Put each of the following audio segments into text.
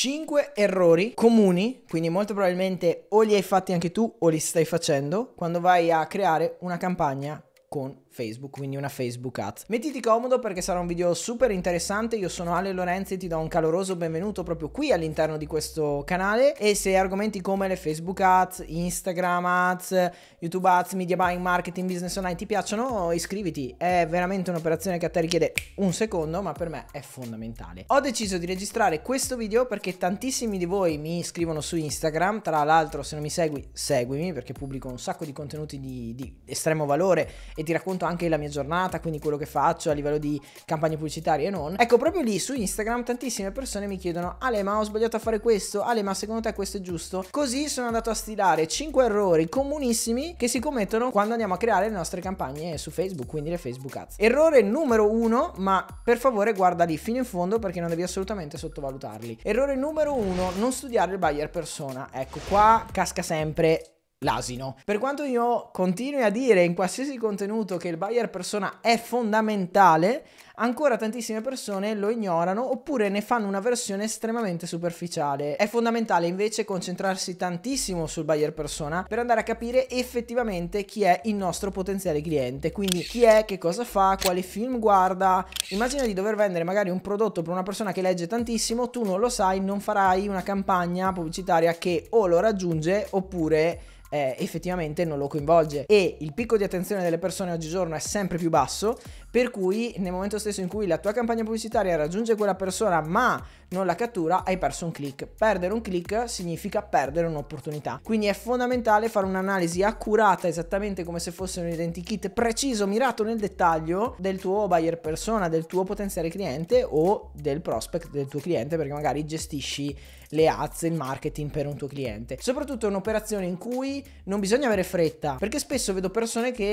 5 errori comuni, quindi molto probabilmente o li hai fatti anche tu o li stai facendo quando vai a creare una campagna con Facebook, quindi una Facebook ad. Mettiti comodo perché sarà un video super interessante, io sono Ale Lorenzi e ti do un caloroso benvenuto proprio qui all'interno di questo canale e se argomenti come le Facebook ads, Instagram ads, YouTube ads, media buying, marketing, business online ti piacciono, iscriviti, è veramente un'operazione che a te richiede un secondo ma per me è fondamentale. Ho deciso di registrare questo video perché tantissimi di voi mi iscrivono su Instagram, tra l'altro se non mi segui seguimi perché pubblico un sacco di contenuti di, di estremo valore e ti racconto anche la mia giornata, quindi quello che faccio a livello di campagne pubblicitarie e non. Ecco, proprio lì su Instagram tantissime persone mi chiedono Ale ma ho sbagliato a fare questo, Ale ma secondo te questo è giusto? Così sono andato a stilare 5 errori comunissimi che si commettono quando andiamo a creare le nostre campagne su Facebook, quindi le Facebook Ads. Errore numero 1, ma per favore guarda lì fino in fondo perché non devi assolutamente sottovalutarli. Errore numero 1, non studiare il buyer persona. Ecco, qua casca sempre l'asino. Per quanto io continui a dire in qualsiasi contenuto che il buyer persona è fondamentale, ancora tantissime persone lo ignorano oppure ne fanno una versione estremamente superficiale. È fondamentale invece concentrarsi tantissimo sul buyer persona per andare a capire effettivamente chi è il nostro potenziale cliente, quindi chi è, che cosa fa, quali film guarda. Immagina di dover vendere magari un prodotto per una persona che legge tantissimo, tu non lo sai, non farai una campagna pubblicitaria che o lo raggiunge oppure eh, effettivamente non lo coinvolge e il picco di attenzione delle persone oggigiorno è sempre più basso per cui nel momento stesso in cui la tua campagna pubblicitaria raggiunge quella persona ma non la cattura hai perso un click perdere un click significa perdere un'opportunità quindi è fondamentale fare un'analisi accurata esattamente come se fosse un identikit preciso mirato nel dettaglio del tuo buyer persona del tuo potenziale cliente o del prospect del tuo cliente perché magari gestisci le ads il marketing per un tuo cliente soprattutto è un'operazione in cui non bisogna avere fretta, perché spesso vedo persone che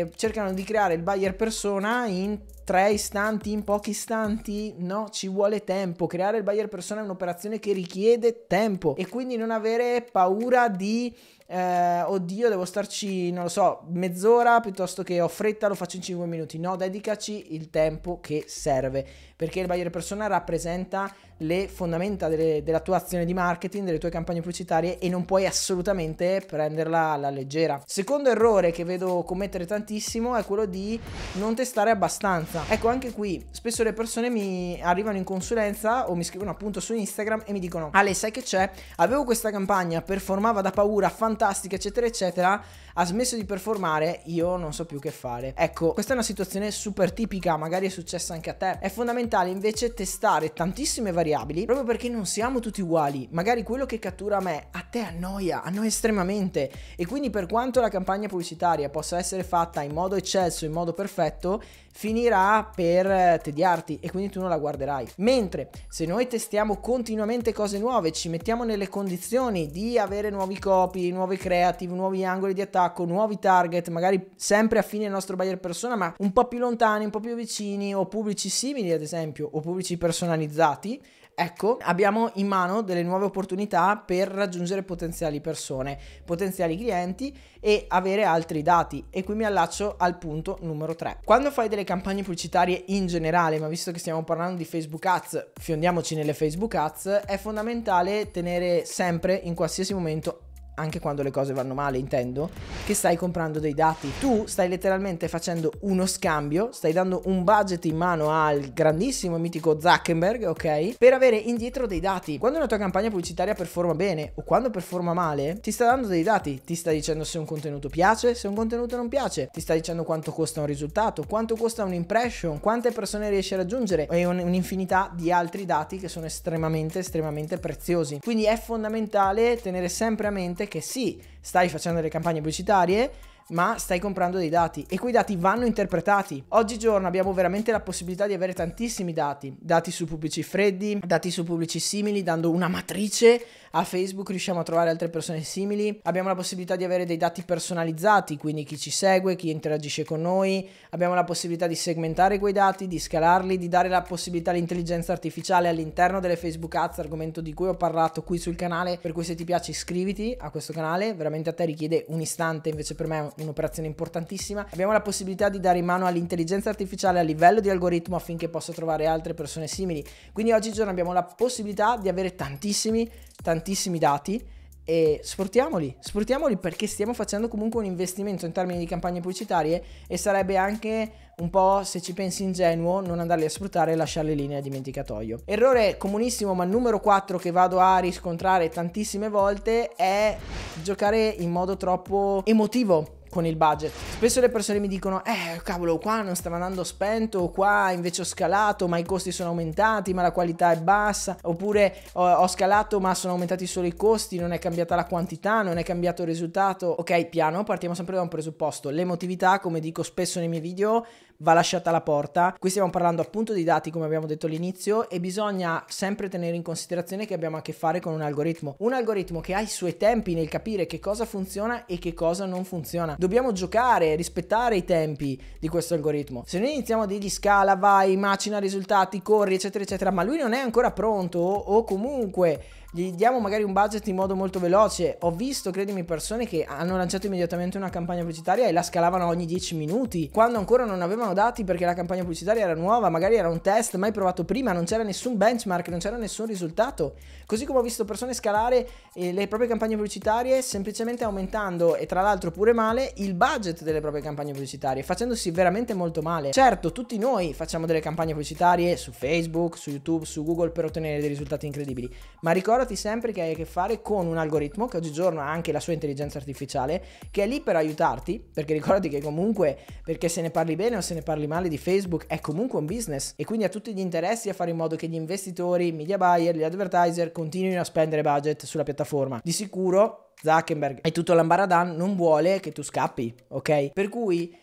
eh, cercano di creare il buyer persona in tre istanti in pochi istanti? No, ci vuole tempo. Creare il buyer persona è un'operazione che richiede tempo e quindi non avere paura di eh, oddio, devo starci, non lo so, mezz'ora piuttosto che ho fretta, lo faccio in 5 minuti. No, dedicaci il tempo che serve perché il buyer persona rappresenta le fondamenta delle, della tua azione di marketing, delle tue campagne pubblicitarie e non puoi assolutamente prenderla alla leggera. Secondo errore che vedo commettere tantissimo è quello di non testare abbastanza sicurezza. Ecco, anche qui spesso le persone mi arrivano in consulenza o mi scrivono appunto su Instagram e mi dicono Ale, sai che c'è? Avevo questa campagna, performava da paura, fantastica, eccetera, eccetera, ha smesso di performare, io non so più che fare. Ecco, questa è una situazione super tipica, magari è successa anche a te. È fondamentale invece testare tantissime variabili proprio perché non siamo tutti uguali. Magari quello che cattura a me, a te annoia, annoia estremamente. E quindi per quanto la campagna pubblicitaria possa essere fatta in modo eccelso, in modo perfetto, finirà per eh, tediarti e quindi tu non la guarderai. Mentre se noi testiamo continuamente cose nuove, ci mettiamo nelle condizioni di avere nuovi copy, nuovi creative, nuovi angoli di attacco, nuovi target, magari sempre affini al nostro buyer persona, ma un po' più lontani, un po' più vicini o pubblici simili ad esempio o pubblici personalizzati, Ecco, abbiamo in mano delle nuove opportunità per raggiungere potenziali persone, potenziali clienti e avere altri dati. E qui mi allaccio al punto numero 3. Quando fai delle campagne pubblicitarie in generale, ma visto che stiamo parlando di Facebook Ads, fiondiamoci nelle Facebook Ads, è fondamentale tenere sempre in qualsiasi momento anche quando le cose vanno male intendo, che stai comprando dei dati. Tu stai letteralmente facendo uno scambio, stai dando un budget in mano al grandissimo mitico Zuckerberg, ok? Per avere indietro dei dati. Quando una tua campagna pubblicitaria performa bene o quando performa male, ti sta dando dei dati, ti sta dicendo se un contenuto piace, se un contenuto non piace, ti sta dicendo quanto costa un risultato, quanto costa un impression, quante persone riesci a raggiungere e un'infinità di altri dati che sono estremamente estremamente preziosi. Quindi è fondamentale tenere sempre a mente che sì, stai facendo delle campagne pubblicitarie, ma stai comprando dei dati e quei dati vanno interpretati. Oggigiorno abbiamo veramente la possibilità di avere tantissimi dati, dati su pubblici freddi, dati su pubblici simili, dando una matrice a Facebook riusciamo a trovare altre persone simili, abbiamo la possibilità di avere dei dati personalizzati, quindi chi ci segue, chi interagisce con noi, abbiamo la possibilità di segmentare quei dati, di scalarli, di dare la possibilità all'intelligenza artificiale all'interno delle Facebook Ads, argomento di cui ho parlato qui sul canale, per cui se ti piace iscriviti a questo canale, veramente a te richiede un istante, invece per me è un'operazione importantissima. Abbiamo la possibilità di dare in mano all'intelligenza artificiale a livello di algoritmo affinché possa trovare altre persone simili. Quindi oggigiorno abbiamo la possibilità di avere tantissimi, tantissimi dati e sfruttiamoli, sfruttiamoli perché stiamo facendo comunque un investimento in termini di campagne pubblicitarie e sarebbe anche un po', se ci pensi ingenuo, non andarli a sfruttare e lasciarli lì nel dimenticatoio. Errore comunissimo, ma numero 4 che vado a riscontrare tantissime volte è giocare in modo troppo emotivo con il budget. Spesso le persone mi dicono, eh cavolo, qua non stava andando spento, qua invece ho scalato, ma i costi sono aumentati, ma la qualità è bassa, oppure ho, ho scalato ma sono aumentati solo i costi, non è cambiata la quantità, non è cambiato il risultato. Ok, piano, partiamo sempre da un presupposto. L'emotività, come dico spesso nei miei video, va lasciata la porta. Qui stiamo parlando appunto di dati come abbiamo detto all'inizio e bisogna sempre tenere in considerazione che abbiamo a che fare con un algoritmo. Un algoritmo che ha i suoi tempi nel capire che cosa funziona e che cosa non funziona. Dobbiamo giocare, rispettare i tempi di questo algoritmo. Se noi iniziamo a dirgli scala, vai, macina risultati, corri, eccetera, eccetera, ma lui non è ancora pronto o, o comunque gli diamo magari un budget in modo molto veloce. Ho visto, credimi, persone che hanno lanciato immediatamente una campagna pubblicitaria e la scalavano ogni 10 minuti, quando ancora non avevano dati perché la campagna pubblicitaria era nuova, magari era un test mai provato prima, non c'era nessun benchmark, non c'era nessun risultato. Così come ho visto persone scalare eh, le proprie campagne pubblicitarie semplicemente aumentando e tra l'altro pure male il budget delle proprie campagne pubblicitarie, facendosi veramente molto male. Certo, tutti noi facciamo delle campagne pubblicitarie su Facebook, su YouTube, su Google per ottenere dei risultati incredibili, ma ricordo ricordati sempre che hai a che fare con un algoritmo che oggigiorno ha anche la sua intelligenza artificiale, che è lì per aiutarti, perché ricordati che comunque, perché se ne parli bene o se ne parli male di Facebook, è comunque un business e quindi ha tutti gli interessi a fare in modo che gli investitori, i media buyer, gli advertiser continuino a spendere budget sulla piattaforma. Di sicuro Zuckerberg e tutto l'ambaradan non vuole che tu scappi, ok? Per cui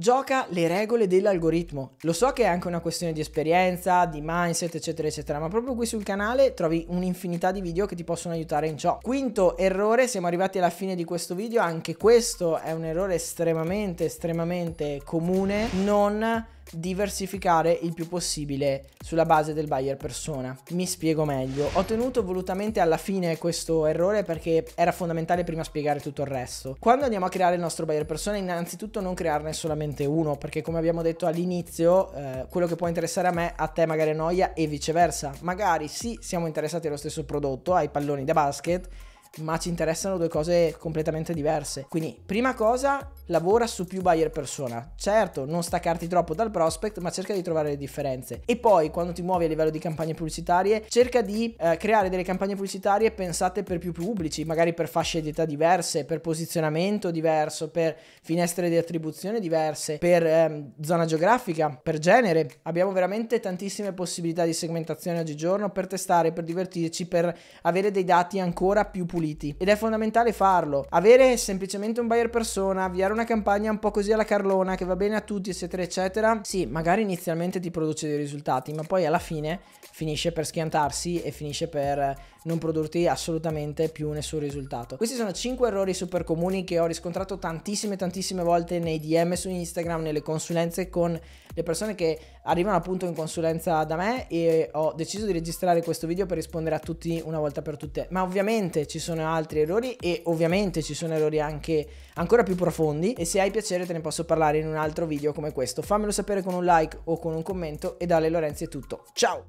gioca le regole dell'algoritmo. Lo so che è anche una questione di esperienza, di mindset, eccetera, eccetera, ma proprio qui sul canale trovi un'infinità di video che ti possono aiutare in ciò. Quinto errore, siamo arrivati alla fine di questo video, anche questo è un errore estremamente, estremamente comune, non diversificare il più possibile sulla base del buyer persona. Mi spiego meglio. Ho tenuto volutamente alla fine questo errore perché era fondamentale prima spiegare tutto il resto. Quando andiamo a creare il nostro buyer persona, innanzitutto non crearne solamente mente uno, perché come abbiamo detto all'inizio, eh, quello che può interessare a me, a te magari noia e viceversa. Magari sì, siamo interessati allo stesso prodotto, ai palloni da basket, ma ci interessano due cose completamente diverse. Quindi, prima cosa, lavora su più buyer persona. Certo, non staccarti troppo dal prospect, ma cerca di trovare le differenze. E poi, quando ti muovi a livello di campagne pubblicitarie, cerca di eh, creare delle campagne pubblicitarie pensate per più pubblici, magari per fasce di età diverse, per posizionamento diverso, per finestre di attribuzione diverse, per ehm, zona geografica, per genere. Abbiamo veramente tantissime possibilità di segmentazione oggigiorno per testare, per divertirci, per avere dei dati ancora più puliti puliti ed è fondamentale farlo. Avere semplicemente un buyer persona, avviare una campagna un po' così alla Carlona che va bene a tutti, eccetera, eccetera, sì, magari inizialmente ti produce dei risultati, ma poi alla fine finisce per schiantarsi e finisce per non produrti assolutamente più nessun risultato. Questi sono 5 errori super comuni che ho riscontrato tantissime tantissime volte nei DM su Instagram, nelle consulenze con le persone che arrivano appunto in consulenza da me e ho deciso di registrare questo video per rispondere a tutti una volta per tutte. Ma ovviamente ci sono altri errori e ovviamente ci sono errori anche ancora più profondi e se hai piacere te ne posso parlare in un altro video come questo. Fammelo sapere con un like o con un commento e dalle Lorenzi è tutto. Ciao!